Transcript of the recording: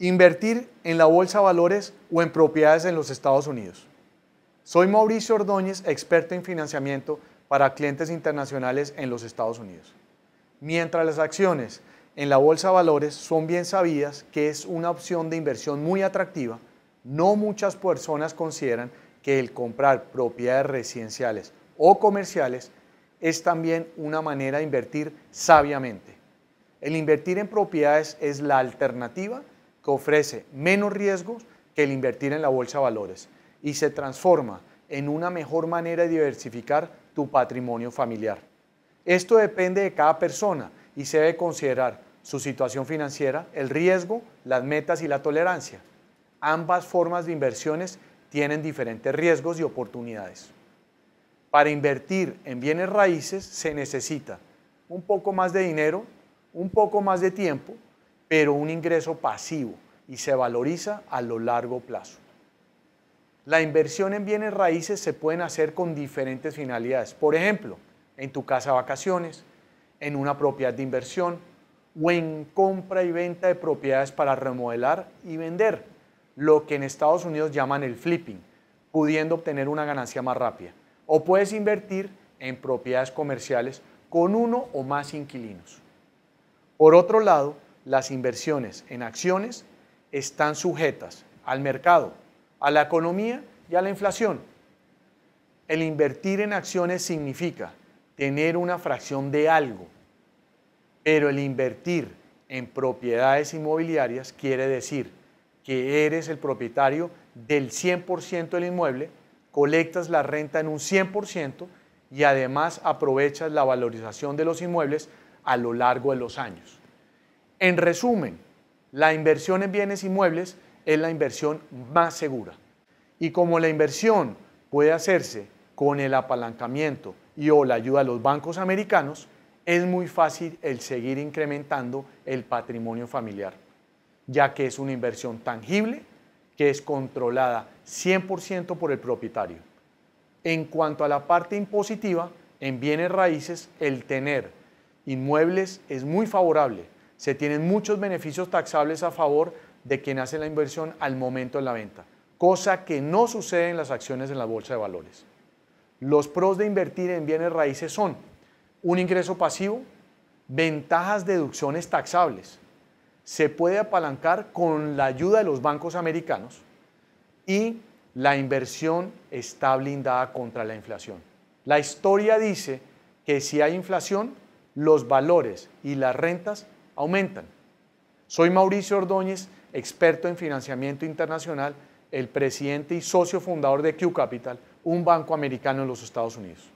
invertir en la bolsa de valores o en propiedades en los Estados Unidos. Soy Mauricio Ordóñez, experto en financiamiento para clientes internacionales en los Estados Unidos. Mientras las acciones en la bolsa de valores son bien sabidas que es una opción de inversión muy atractiva, no muchas personas consideran que el comprar propiedades residenciales o comerciales es también una manera de invertir sabiamente. El invertir en propiedades es la alternativa que ofrece menos riesgos que el invertir en la bolsa de valores y se transforma en una mejor manera de diversificar tu patrimonio familiar. Esto depende de cada persona y se debe considerar su situación financiera, el riesgo, las metas y la tolerancia. Ambas formas de inversiones tienen diferentes riesgos y oportunidades. Para invertir en bienes raíces se necesita un poco más de dinero, un poco más de tiempo, pero un ingreso pasivo y se valoriza a lo largo plazo. La inversión en bienes raíces se pueden hacer con diferentes finalidades. Por ejemplo, en tu casa vacaciones, en una propiedad de inversión o en compra y venta de propiedades para remodelar y vender, lo que en Estados Unidos llaman el flipping, pudiendo obtener una ganancia más rápida. O puedes invertir en propiedades comerciales con uno o más inquilinos. Por otro lado, las inversiones en acciones están sujetas al mercado, a la economía y a la inflación. El invertir en acciones significa tener una fracción de algo, pero el invertir en propiedades inmobiliarias quiere decir que eres el propietario del 100% del inmueble, colectas la renta en un 100% y además aprovechas la valorización de los inmuebles a lo largo de los años. En resumen, la inversión en bienes inmuebles es la inversión más segura. Y como la inversión puede hacerse con el apalancamiento y o la ayuda de los bancos americanos, es muy fácil el seguir incrementando el patrimonio familiar, ya que es una inversión tangible que es controlada 100% por el propietario. En cuanto a la parte impositiva, en bienes raíces, el tener inmuebles es muy favorable, se tienen muchos beneficios taxables a favor de quien hace la inversión al momento de la venta, cosa que no sucede en las acciones en la bolsa de valores. Los pros de invertir en bienes raíces son un ingreso pasivo, ventajas deducciones taxables, se puede apalancar con la ayuda de los bancos americanos y la inversión está blindada contra la inflación. La historia dice que si hay inflación, los valores y las rentas aumentan. Soy Mauricio Ordóñez, experto en financiamiento internacional, el presidente y socio fundador de Q Capital, un banco americano en los Estados Unidos.